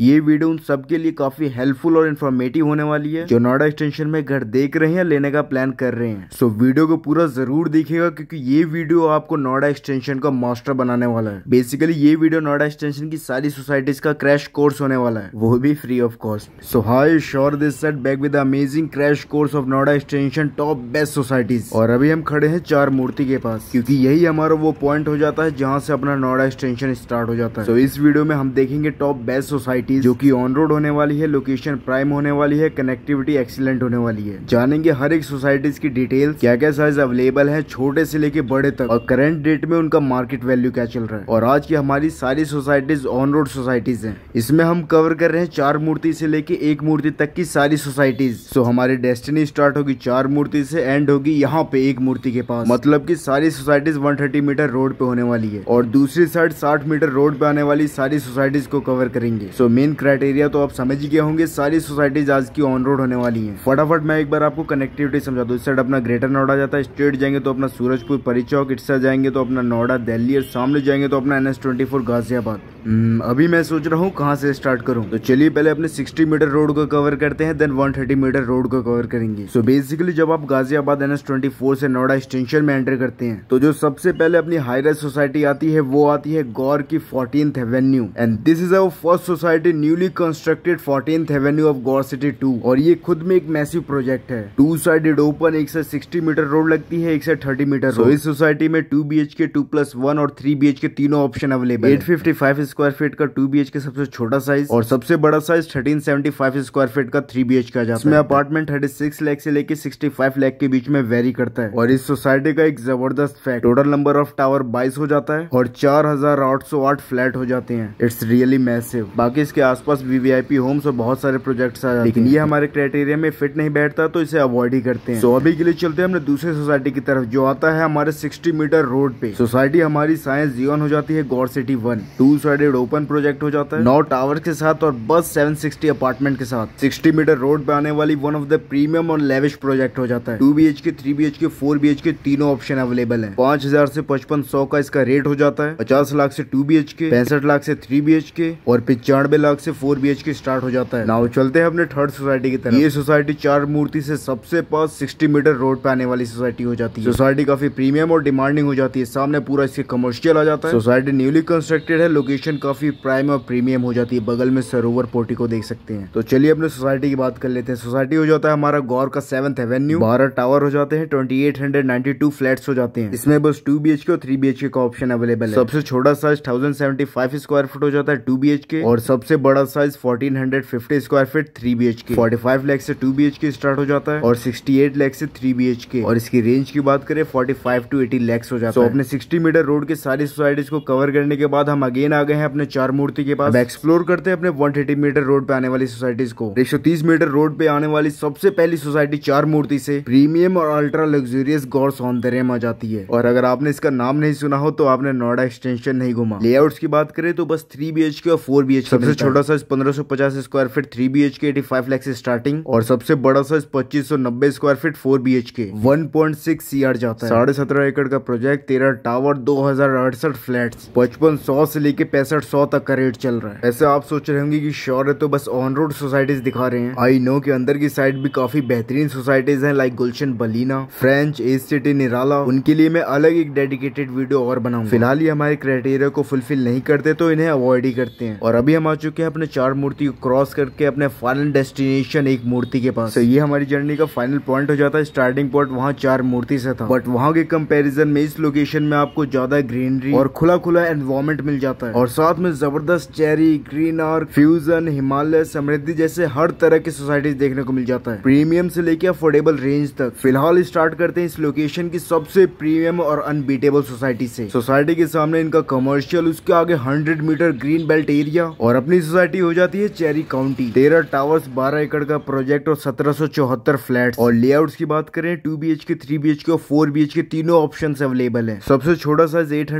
ये वीडियो उन सबके लिए काफी हेल्पफुल और इन्फॉर्मेटिव होने वाली है जो नोएडा एक्सटेंशन में घर देख रहे हैं लेने का प्लान कर रहे हैं सो वीडियो को पूरा जरूर देखेगा क्योंकि ये वीडियो आपको नोएडा एक्सटेंशन का मास्टर बनाने वाला है बेसिकली ये वीडियो नोएडा एक्सटेंशन की सारी सोसाइटीज का क्रैश कोर्स होने वाला है वो भी free of cost so high sure this set back with amazing crash course of Noida extension top best societies और अभी हम खड़े हैं चार मूर्ति के पास क्योंकि यही हमारा वो पॉइंट हो जाता है जहाँ से अपना नोएडा एक्सटेंशन स्टार्ट हो जाता है तो इस वीडियो में हम देखेंगे टॉप बेस्ट सोसाइटी फैसिलिटीज जो की ऑन रोड होने वाली है लोकेशन प्राइम होने वाली है कनेक्टिविटी एक्सीलेंट होने वाली है जानेंगे हर एक सोसाइटीज की डिटेल क्या क्या साइज अवेलेबल है छोटे से लेके बड़े तक और करंट डेट में उनका मार्केट वैल्यू क्या चल रहा है और आज की हमारी सारी सोसाइटीज ऑन रोड सोसाइटीज है इसमें हम कवर कर रहे हैं चार मूर्ति से लेके एक मूर्ति तक की सारी सोसाइटीज सो हमारी डेस्टिनी स्टार्ट होगी चार मूर्ति से एंड होगी यहाँ पे एक मूर्ति के पास मतलब की सारी सोसाइटीज वन मीटर रोड पे होने वाली है और दूसरी साइड साठ मीटर रोड पे आने वाली सारी सोसाइटीज को कवर करेंगे सो मेन क्राइटेरिया तो आप समझ ही गए होंगे सारी सोसाइटीज आज की ऑन रोड होने वाली है फटाफट मैं एक बार आपको कनेक्टिविटी समझा दो इस साइड अपना ग्रेटर नोएडा जाता है स्ट्रेट जाएंगे तो अपना सूरजपुर परिचौक इट्सा जाएंगे तो अपना नोएडा दिल्ली और सामने जाएंगे तो अपना N S twenty four Ghaziabad hmm, अभी मैं सोच रहा हूँ कहाँ से स्टार्ट करूँ तो चलिए पहले अपने सिक्सटी मीटर रोड को कवर करते हैं देन थर्टी मीटर रोड को कवर करेंगे सो बेसिकली जब आप Ghaziabad N S twenty four से नोएडा एक्सटेंशन में एंटर करते हैं तो जो सबसे पहले अपनी रेस्ट सोसाइटी आती है वो आती है गौर की fourteen avenue and this is our first society at a newly constructed fourteen avenue of Gaur city two और ये खुद में एक मैसिव प्रोजेक्ट है टू साइडेड ओपन एक सौ सिक्सटी मीटर रोड लगती है एक सौ थर्टी मीटर रोड इस सोसाइटी में two B H K two plus one और थ्री बी एच के तीनों option available eight fifty five square feet का टू बी एच के सबसे छोटा साइज और सबसे बड़ा size thirteen seventy five square feet का थ्री बी एच का जाता है अपार्टमेंट थर्टी सिक्स लैख से लेकर सिक्सटी फाइव लैख के बीच में वेरी करता है और इस सोसाइटी का एक जबरदस्त fact total number of tower बाईस हो जाता है और चार हजार आठ सौ आठ फ्लैट हो जाते हैं इट्स रियली मैसिव बाकी इसके आसपास वीवीआईपी होम्स और बहुत सारे प्रोजेक्ट्स आ जाते लेकिन ये हमारे क्राइटेरिया में फिट नहीं बैठता तो इसे अवॉइड ही करते हैं तो अभी के लिए चलते हैं हमने दूसरे सोसाइटी की तरफ जो आता है हमारे सिक्सटी मीटर रोड पे सोसाइटी हमारी साइंस जीवन हो जाती है Gaur city one two sided open project हो जाता है नौ टावर के साथ और बस सेवन अपार्टमेंट के साथ सिक्सटी मीटर रोड पे आने वाली वन ऑफ द प्रीमियम और लेविश प्रोजेक्ट हो जाता है two B H K three B H K four B H K तीनों ऑप्शन अवेलेबल है पांच हजार से पचपन सौ का इसका रेट हो जाता है पचास लाख से टू बी एच के पैंसठ लाख से थ्री बी एच के और पिचानवे लाख से फोर बी के स्टार्ट हो जाता है ना चलते हैं अपने थर्ड सोसाइटी की तरफ ये सोसाइटी चार मूर्ति से सबसे पास सिक्सटी मीटर रोड पे आने वाली सोसाइटी हो जाती है सोसाइटी काफी प्रीमियम और डिमांडिंग हो जाती है सामने पूरा इसके कमर्शियल आ जाता है सोसाइटी न्यूली कंस्ट्रक्टेड है लोकेशन काफी प्राइम और प्रीमियम हो जाती है बगल में सरोवर पोर्टी को देख सकते हैं तो चलिए अपने सोसाइटी की बात कर लेते हैं सोसाइटी हो जाता है हमारा गौर का सेवंथ एवेन्यू बारह टावर हो जाते हैं twenty eight hundred ninety two flats हो जाते हैं इसमें बस टू बी और थ्री बी का ऑप्शन अवेलेबल है सबसे छोटा size thousand seventy five square foot हो जाता है टू बी और सबसे सबसे बड़ा size 1450 square feet 3 BHK 45 lakh से 2 बीएचके स्टार्ट हो जाता है और 68 लाख से 3 बीएचके और इसकी रेंज की बात करें 45 टू एटी लैक्स हो जाता so, है अपने 60 मीटर रोड के सारी सोसाइटीज को कवर करने के बाद हम अगेन आ गए हैं अपने चार मूर्ति के पास एक्सप्लोर करते हैं अपने 130 मीटर रोड पे आने वाली सोसाइटीज को एक मीटर रोड पे आने वाली सबसे पहली सोसाइटी चार मूर्ति से प्रीमियम और अल्ट्रा लग्जूरियस गौर सौंदर्य आ जाती है और अगर आपने इसका नाम नहीं सुना हो तो आपने नोएडा एक्सटेंशन नहीं घुमा लेआउट की बात करें तो बस थ्री बी और फोर बी सबसे छोटा साइज पंद्रह सौ पचास square feet three B H K eighty five lakhs starting और सबसे बड़ा साइज पच्चीस सौ नब्बे square feet four B H K one point six C R जाता है साढ़े सत्रह एकड़ का प्रोजेक्ट तेरह टावर दो हजार अड़सठ फ्लैट पचपन सौ से लेके पैंसठ सौ तक का रेट चल रहा है ऐसे आप सोच रहे होंगे की श्योर है तो बस ऑन रोड सोसाइटीज दिखा रहे हैं आई नो के अंदर की साइड भी काफी बेहतरीन सोसाइटीज है like Gulshan Bellina French ace city Nirala उनके लिए मैं अलग एक डेडिकेटेड वीडियो और बनाऊंगा फिलहाल ये हमारे क्राइटेरिया को फुलफिल नहीं करते तो इन्हें अवॉइड ही करते हैं और अभी हम आ चुके चुके हैं अपने चार मूर्ति को क्रॉस करके अपने फाइनल डेस्टिनेशन एक मूर्ति के पास ये हमारी जर्नी का फाइनल पॉइंट हो जाता है स्टार्टिंग पॉइंट वहाँ चार मूर्ति से था बट वहाँ के कंपेरिजन में इस लोकेशन में आपको ज्यादा ग्रीनरी और खुला खुला एनवायरमेंट मिल जाता है और साथ में जबरदस्त चेरी ग्रीन और फ्यूजन हिमालय समृद्धि जैसे हर तरह की सोसाइटी देखने को मिल जाता है प्रीमियम से लेकर अफोर्डेबल रेंज तक फिलहाल स्टार्ट करते हैं इस लोकेशन की सबसे प्रीमियम और अनबीटेबल सोसाइटी से सोसाइटी के सामने इनका कमर्शियल उसके आगे hundred metre green belt area और अपनी बड़ी सोसाइटी हो जाती है चेरी काउंटी तेरह टावर्स बारह एकड़ का प्रोजेक्ट और सत्रह फ्लैट और लेआउट की बात करें two B H K three B H K और फोर बी एच के तीनों ऑप्शन अवेलेबल है सबसे छोटा size eight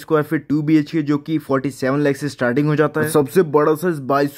square feet two B K जो की फोर्टी सेवन से स्टार्टिंग हो जाता है सबसे बड़ा साइज बाईस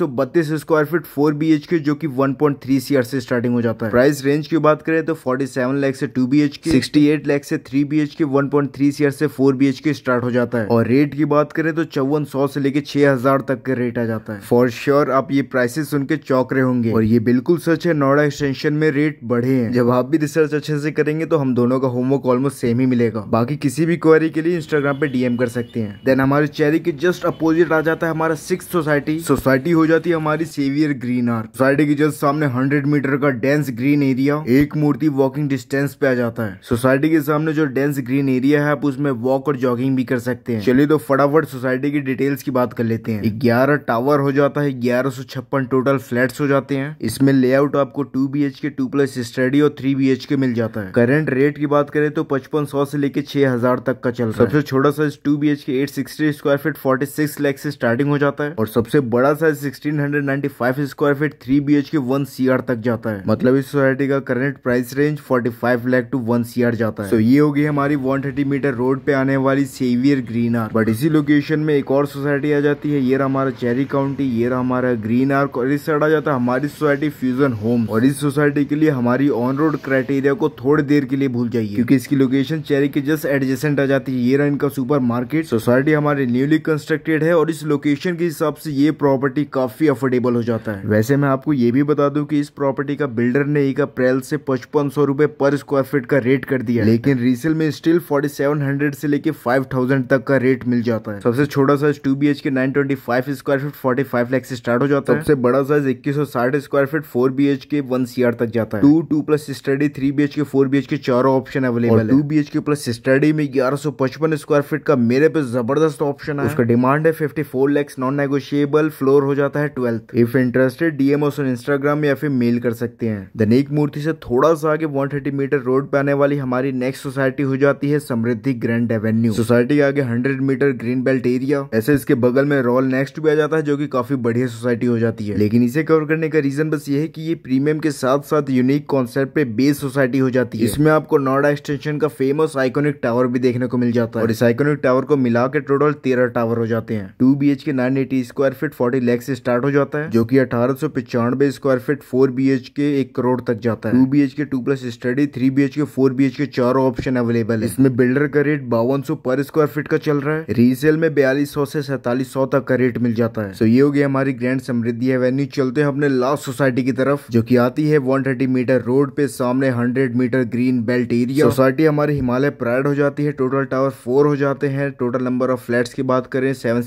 square feet four B K जो की वन पॉइंट थ्री से स्टार्टिंग हो जाता है प्राइस रेंज की बात करें तो फोर्टी सेवन से two B H K sixty से three B H K one point three से four B H K start हो जाता है और रेट की बात करें तो चौवन सौ से लेकर छह हजार तक के रेट रेट आ जाता है फॉर श्योर sure, आप ये प्राइसेस सुन के चौक रहे होंगे और ये बिल्कुल सच है नोएडा एक्सटेंशन में रेट बढ़े हैं जब आप भी रिसर्च अच्छे से करेंगे तो हम दोनों का होमवर्क ऑलमोस्ट सेम ही मिलेगा बाकी किसी भी क्वेरी के लिए इंस्टाग्राम पे डीएम कर सकते हैं देन हमारे चेरी के जस्ट अपोजिट आ जाता है हमारा सिक्स सोसाइटी सोसाइटी हो जाती है हमारी सेवियर ग्रीन आर सोसाइटी के जस्ट सामने हंड्रेड मीटर का डेंस ग्रीन एरिया एक मूर्ति वॉकिंग डिस्टेंस पे आ जाता है सोसाइटी के सामने जो डेंस ग्रीन एरिया है आप उसमें वॉक और जॉगिंग भी कर सकते हैं चलिए तो फटाफट सोसाइटी की डिटेल्स की बात कर लेते हैं ग्यारह टावर हो जाता है ग्यारह टोटल फ्लैट्स हो जाते हैं इसमें लेआउट आपको two B H K two plus study और थ्री बी एच के मिल जाता है करंट रेट की बात करें तो पचपन सौ से लेकर छह हजार तक का चल रहा है सबसे छोटा size two B H K eight sixty square feet forty six से स्टार्टिंग हो जाता है और सबसे बड़ा size sixteen hundred ninety five square feet three B H K one C R तक जाता है मतलब इस सोसाइटी का current price range forty five lakh to one C R जाता है तो ये होगी हमारी वन थर्टी मीटर रोड पे आने वाली सेवियर ग्रीन आर बट इसी लोकेशन में एक और सोसाइटी आ जाती है ये हमारा डेरी काउंटी ये रहा हमारा ग्रीन आर्क और इस साइड आ जाता है हमारी सोसाइटी फ्यूजन होम और इस सोसाइटी के लिए हमारी ऑन रोड क्राइटेरिया को थोड़ी देर के लिए भूल जाइए क्योंकि इसकी लोकेशन चेरी के जस्ट एडजेसेंट आ जाती है ये रहा इनका सुपर मार्केट सोसाइटी हमारी न्यूली कंस्ट्रक्टेड है और इस लोकेशन के हिसाब से ये प्रॉपर्टी काफी अफोर्डेबल हो जाता है वैसे मैं आपको ये भी बता दू की इस प्रॉपर्टी का बिल्डर ने एक अप्रैल से पचपन सौ रूपए पर स्क्वायर फीट का रेट कर दिया लेकिन रीसेल में स्टिल फोर्टी सेवन हंड्रेड से लेके फाइव थाउजेंड तक का रेट मिल जाता है सबसे छोटा सा two B H K nine twenty five square feet forty five lakh से स्टार्ट हो जाता है सबसे बड़ा साइज इक्कीस सौ साठ square feet four B H K one C R तक जाता है two two plus study three B H K four B H K चारों ऑप्शन अवेलेबल है two B H K plus study में ग्यारह सौ पचपन स्क्वायर फीट का मेरे पे जबरदस्त ऑप्शन है उसका डिमांड है fifty four lakhs non negotiable floor हो जाता है ट्वेल्थ इफ इंटरेस्टेड डीएम और इंस्टाग्राम या फिर मेल कर सकते हैं धनिक मूर्ति से थोड़ा सा आगे वन थर्टी मीटर रोड पे आने वाली हमारी नेक्स्ट सोसाइटी हो जाती है समृद्धि ग्रैंड एवेन्यू सोसाइटी के आगे hundred metre green belt area ऐसे इसके बगल में रोल नेक्स्ट भी आ जाता जाता है जो कि काफी बढ़िया सोसाइटी हो जाती है लेकिन इसे कवर करने का रीजन बस ये है कि ये प्रीमियम के साथ साथ यूनिक कॉन्सेप्ट पे बेस सोसाइटी हो जाती है इसमें आपको नोएडा एक्सटेंशन का फेमस आइकोनिक टावर भी देखने को मिल जाता है और इस आइकोनिक टावर को मिला के टोटल तेरह टावर हो जाते हैं two B H K nine eighty square feet forty lakhs से स्टार्ट हो जाता है जो की अठारह सौ पिचानबे square feet four B H K एक करोड़ तक जाता है two B H K two plus study three B H K four B H K चारों ऑप्शन अवेलेबल है इसमें बिल्डर का रेट बावन सौ पर स्क्वायर फीट का चल रहा है रीसेल में बयालीस सौ से सैतालीस सौ तक का रेट मिल जाता है जाता है सो so, ये हो गई हमारी ग्रैंड समृद्धि एवेन्यू चलते हैं अपने लास्ट सोसाइटी की तरफ जो की आती है वन मीटर रोड पे सामने hundred metre green belt area society हमारी हिमालय प्राइड हो जाती है टोटल टावर फोर हो जाते हैं टोटल नंबर ऑफ फ्लैट की बात करें सेवन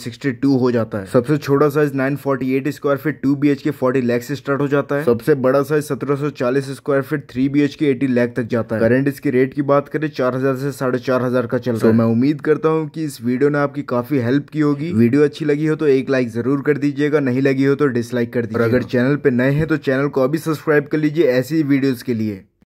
हो जाता है सबसे छोटा size nine square feet two B H K forty lakhs start हो जाता है सबसे बड़ा साइज सत्रह square feet three B H K eighty lakh तक जाता है करंट इसके रेट की बात करें हजार से साढ़े चार हजार का चल रहा है मैं उम्मीद करता हूँ की इस वीडियो ने आपकी काफी हेल्प की होगी वीडियो अच्छी लगी हो तो एक लाइक जरूर जरूर कर दीजिएगा नहीं लगी हो तो डिसलाइक कर दीजिए और अगर चैनल पर नए हैं तो चैनल को अभी सब्सक्राइब कर लीजिए ऐसी वीडियोज़ के लिए